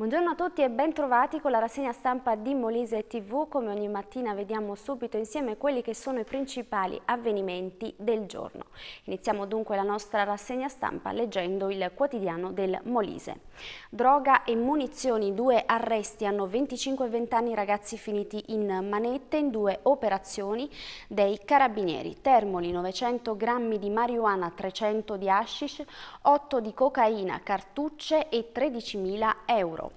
Buongiorno a tutti e bentrovati con la rassegna stampa di Molise TV. Come ogni mattina vediamo subito insieme quelli che sono i principali avvenimenti del giorno. Iniziamo dunque la nostra rassegna stampa leggendo il quotidiano del Molise. Droga e munizioni, due arresti hanno 25 e 20 anni ragazzi finiti in manette in due operazioni dei carabinieri. Termoli 900 grammi di marijuana, 300 di hashish, 8 di cocaina, cartucce e 13.000 euro.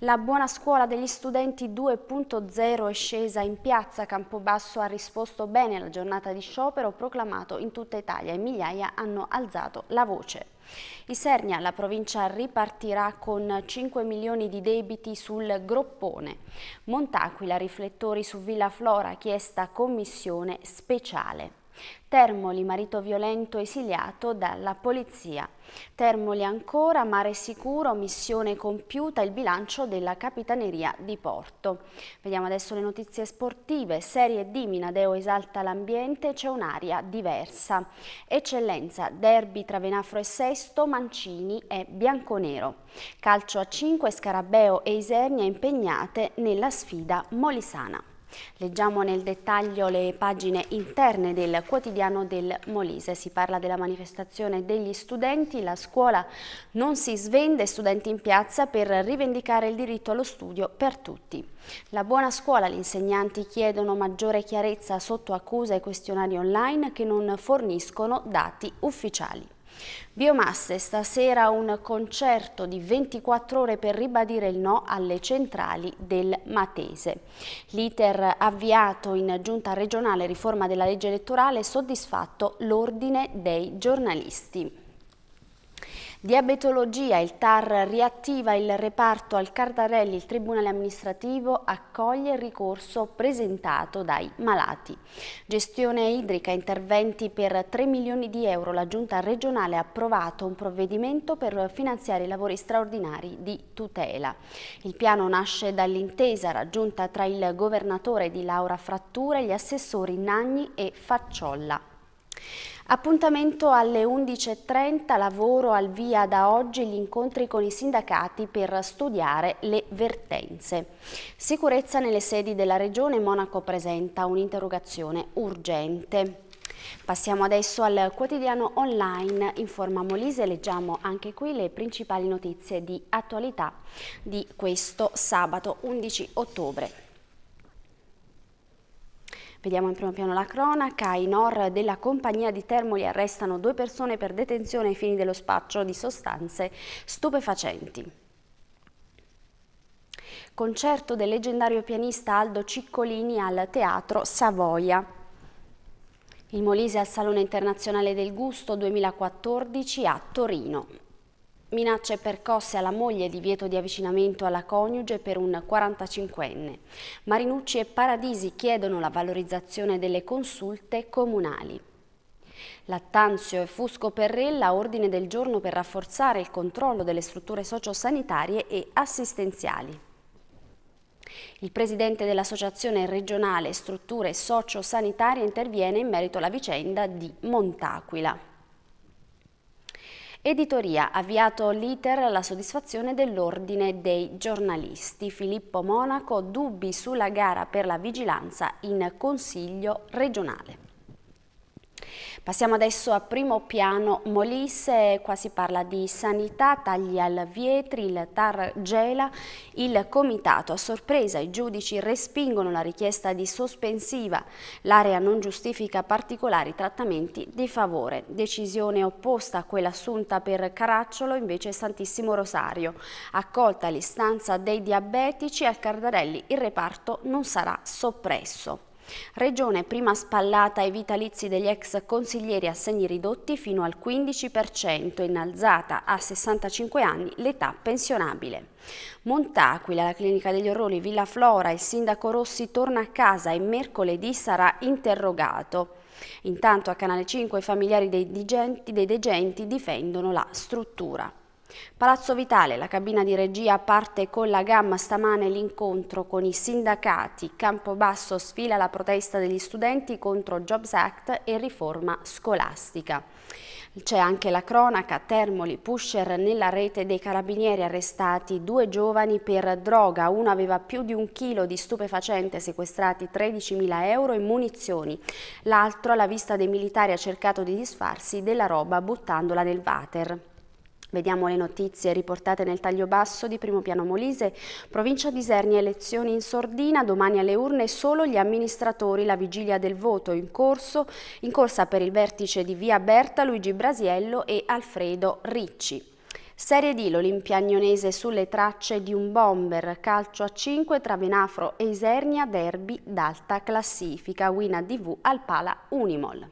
La buona scuola degli studenti 2.0 è scesa in piazza. Campobasso ha risposto bene alla giornata di sciopero proclamato in tutta Italia e migliaia hanno alzato la voce. Isernia, la provincia ripartirà con 5 milioni di debiti sul groppone. Montaquila, riflettori su Villa Flora, chiesta commissione speciale. Termoli, marito violento esiliato dalla polizia. Termoli ancora, mare sicuro, missione compiuta, il bilancio della Capitaneria di Porto. Vediamo adesso le notizie sportive. Serie D, Minadeo esalta l'ambiente, c'è un'aria diversa. Eccellenza, derby tra Venafro e Sesto, Mancini e Bianconero. Calcio a 5, Scarabeo e Isernia impegnate nella sfida molisana. Leggiamo nel dettaglio le pagine interne del quotidiano del Molise. Si parla della manifestazione degli studenti, la scuola non si svende, studenti in piazza per rivendicare il diritto allo studio per tutti. La buona scuola, gli insegnanti chiedono maggiore chiarezza sotto accusa e questionari online che non forniscono dati ufficiali. Biomasse, stasera un concerto di 24 ore per ribadire il no alle centrali del Matese. L'iter avviato in giunta regionale riforma della legge elettorale soddisfatto l'ordine dei giornalisti. Diabetologia, il TAR riattiva il reparto al Cardarelli, il Tribunale Amministrativo accoglie il ricorso presentato dai malati. Gestione idrica, interventi per 3 milioni di euro, la Giunta regionale ha approvato un provvedimento per finanziare i lavori straordinari di tutela. Il piano nasce dall'intesa raggiunta tra il governatore di Laura Frattura e gli assessori Nagni e Facciolla. Appuntamento alle 11.30, lavoro al via da oggi gli incontri con i sindacati per studiare le vertenze. Sicurezza nelle sedi della Regione Monaco presenta un'interrogazione urgente. Passiamo adesso al quotidiano online in forma Molise, leggiamo anche qui le principali notizie di attualità di questo sabato 11 ottobre. Vediamo in primo piano la cronaca. I NOR della compagnia di Termoli arrestano due persone per detenzione ai fini dello spaccio di sostanze stupefacenti. Concerto del leggendario pianista Aldo Ciccolini al Teatro Savoia. Il Molise al Salone Internazionale del Gusto 2014 a Torino. Minacce percosse alla moglie, divieto di avvicinamento alla coniuge per un 45enne. Marinucci e Paradisi chiedono la valorizzazione delle consulte comunali. Lattanzio e Fusco Perrella ordine del giorno per rafforzare il controllo delle strutture sociosanitarie e assistenziali. Il presidente dell'Associazione regionale Strutture Sociosanitarie interviene in merito alla vicenda di Montaquila. Editoria avviato l'iter alla soddisfazione dell'ordine dei giornalisti. Filippo Monaco dubbi sulla gara per la vigilanza in Consiglio regionale. Passiamo adesso a primo piano Molise, qua si parla di sanità, tagli al Vietri, il TAR gela, il comitato a sorpresa, i giudici respingono la richiesta di sospensiva, l'area non giustifica particolari trattamenti di favore, decisione opposta a quella assunta per Caracciolo invece Santissimo Rosario, accolta l'istanza dei diabetici al Cardarelli il reparto non sarà soppresso. Regione prima spallata ai vitalizi degli ex consiglieri a segni ridotti fino al 15%, innalzata a 65 anni l'età pensionabile. Montaquila, la clinica degli orrori Villa Flora, il sindaco Rossi torna a casa e mercoledì sarà interrogato. Intanto a Canale 5 i familiari dei degenti, dei degenti difendono la struttura. Palazzo Vitale, la cabina di regia parte con la gamma stamane l'incontro con i sindacati. Campobasso sfila la protesta degli studenti contro Jobs Act e riforma scolastica. C'è anche la cronaca, Termoli, pusher nella rete dei carabinieri arrestati, due giovani per droga, uno aveva più di un chilo di stupefacente, sequestrati 13.000 euro in munizioni, l'altro alla vista dei militari ha cercato di disfarsi della roba buttandola nel water. Vediamo le notizie riportate nel taglio basso di Primo Piano Molise. Provincia di Isernia, elezioni in sordina, domani alle urne solo gli amministratori, la vigilia del voto in corso, in corsa per il vertice di Via Berta, Luigi Brasiello e Alfredo Ricci. Serie D, l'Olimpia Agnonese sulle tracce di un bomber, calcio a 5 tra Venafro e Isernia, derby d'alta classifica, Wina DV al Pala Unimol.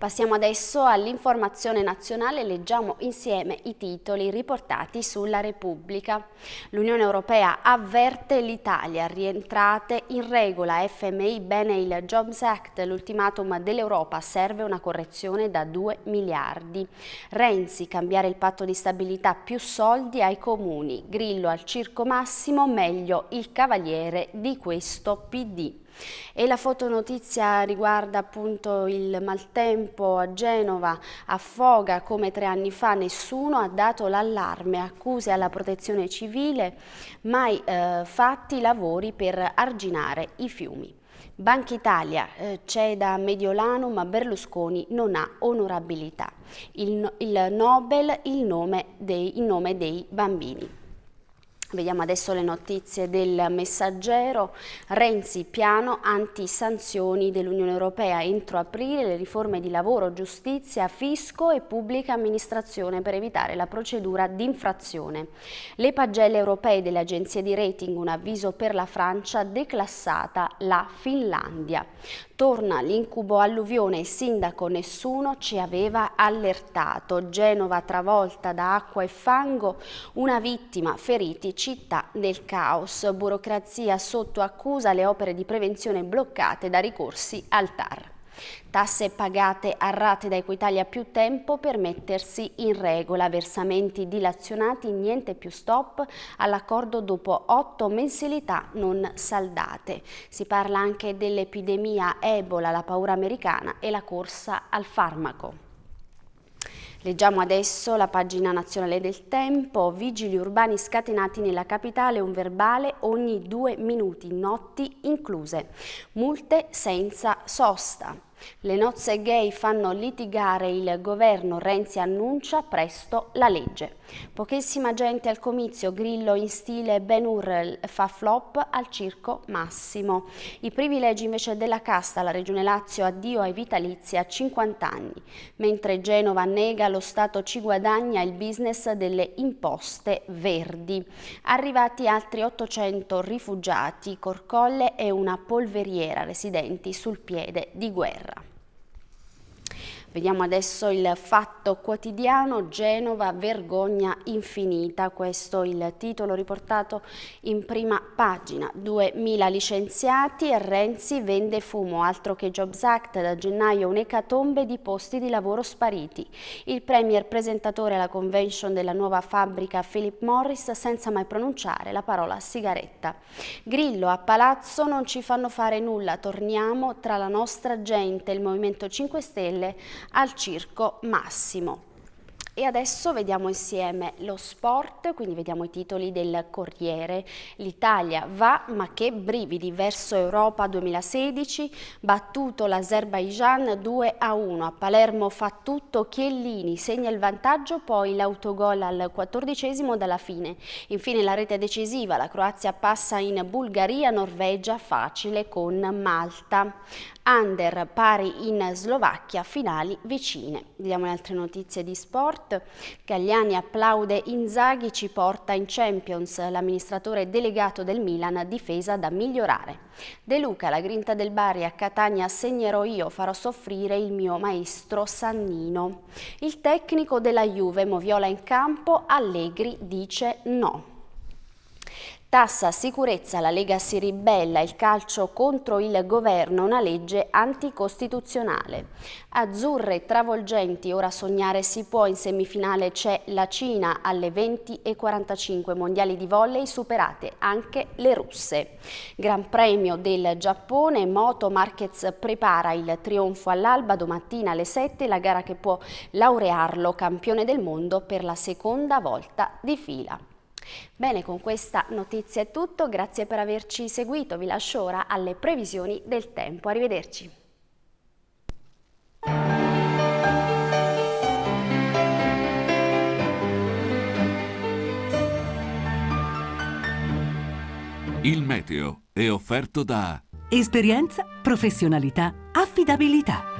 Passiamo adesso all'informazione nazionale e leggiamo insieme i titoli riportati sulla Repubblica. L'Unione Europea avverte l'Italia, rientrate in regola, FMI bene il Jobs Act, l'ultimatum dell'Europa, serve una correzione da 2 miliardi. Renzi, cambiare il patto di stabilità, più soldi ai comuni, Grillo al circo massimo, meglio il cavaliere di questo PD. E la fotonotizia riguarda appunto il maltempo a Genova, a Foga, come tre anni fa nessuno ha dato l'allarme, accuse alla protezione civile, mai eh, fatti lavori per arginare i fiumi. Banca Italia eh, cede a Mediolano ma Berlusconi non ha onorabilità. Il, il Nobel il nome, nome dei bambini. Vediamo adesso le notizie del messaggero. Renzi, piano anti-sanzioni dell'Unione Europea. Entro aprile le riforme di lavoro, giustizia, fisco e pubblica amministrazione per evitare la procedura d'infrazione. Le pagelle europee delle agenzie di rating, un avviso per la Francia, declassata la Finlandia. Torna l'incubo alluvione, il sindaco nessuno ci aveva allertato. Genova travolta da acqua e fango, una vittima, feriti, città nel caos. Burocrazia sotto accusa, le opere di prevenzione bloccate da ricorsi al TAR. Tasse pagate a rate da Equitalia più tempo per mettersi in regola, versamenti dilazionati, niente più stop all'accordo dopo otto mensilità non saldate. Si parla anche dell'epidemia Ebola, la paura americana e la corsa al farmaco. Leggiamo adesso la pagina nazionale del tempo, vigili urbani scatenati nella capitale, un verbale ogni due minuti, notti incluse, multe senza sosta. Le nozze gay fanno litigare il governo, Renzi annuncia presto la legge. Pochissima gente al comizio, Grillo in stile Ben Hur fa flop al circo Massimo. I privilegi invece della casta, la Regione Lazio addio ai vitalizi a 50 anni, mentre Genova nega lo Stato ci guadagna il business delle imposte verdi. Arrivati altri 800 rifugiati, corcolle e una polveriera residenti sul piede di guerra. Vediamo adesso il fatto quotidiano Genova vergogna infinita, questo il titolo riportato in prima pagina. 2.000 licenziati, Renzi vende fumo, altro che Jobs Act, da gennaio un'ecatombe di posti di lavoro spariti. Il premier presentatore alla convention della nuova fabbrica Philip Morris senza mai pronunciare la parola sigaretta. Grillo a Palazzo non ci fanno fare nulla, torniamo tra la nostra gente, il Movimento 5 Stelle al Circo Massimo. E adesso vediamo insieme lo sport, quindi vediamo i titoli del Corriere. L'Italia va, ma che brividi, verso Europa 2016, battuto l'Azerbaijan 2 a 1. A Palermo fa tutto Chiellini, segna il vantaggio, poi l'autogol al quattordicesimo dalla fine. Infine la rete decisiva, la Croazia passa in Bulgaria, Norvegia facile con Malta under pari in Slovacchia, finali vicine. Vediamo le altre notizie di sport. Gagliani applaude Inzaghi, ci porta in Champions, l'amministratore delegato del Milan, difesa da migliorare. De Luca, la grinta del Bari a Catania segnerò io, farò soffrire il mio maestro Sannino. Il tecnico della Juve, Moviola in campo, Allegri dice no. Tassa sicurezza, la Lega si ribella, il calcio contro il governo, una legge anticostituzionale. Azzurre travolgenti, ora sognare si può, in semifinale c'è la Cina alle 20.45, mondiali di volley superate anche le russe. Gran premio del Giappone, Moto Marquez prepara il trionfo all'alba, domattina alle 7, la gara che può laurearlo campione del mondo per la seconda volta di fila. Bene, con questa notizia è tutto, grazie per averci seguito, vi lascio ora alle previsioni del tempo, arrivederci. Il meteo è offerto da Esperienza, professionalità, affidabilità.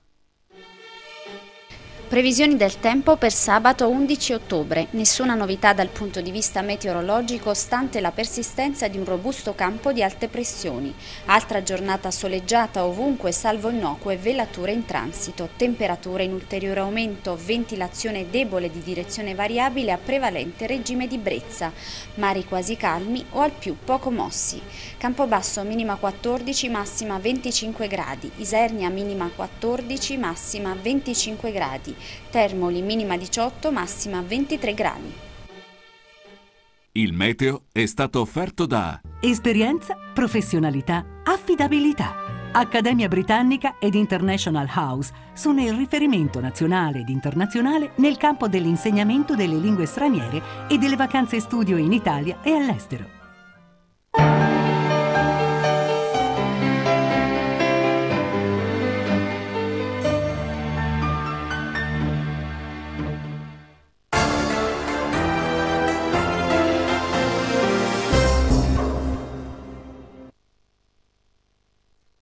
Previsioni del tempo per sabato 11 ottobre. Nessuna novità dal punto di vista meteorologico stante la persistenza di un robusto campo di alte pressioni. Altra giornata soleggiata ovunque salvo innocue velature in transito, temperature in ulteriore aumento, ventilazione debole di direzione variabile a prevalente regime di brezza, mari quasi calmi o al più poco mossi. Campo basso minima 14, massima 25 gradi, Isernia minima 14, massima 25 gradi. Termoli minima 18, massima 23 gradi. Il meteo è stato offerto da Esperienza, professionalità, affidabilità. Accademia Britannica ed International House sono il riferimento nazionale ed internazionale nel campo dell'insegnamento delle lingue straniere e delle vacanze studio in Italia e all'estero.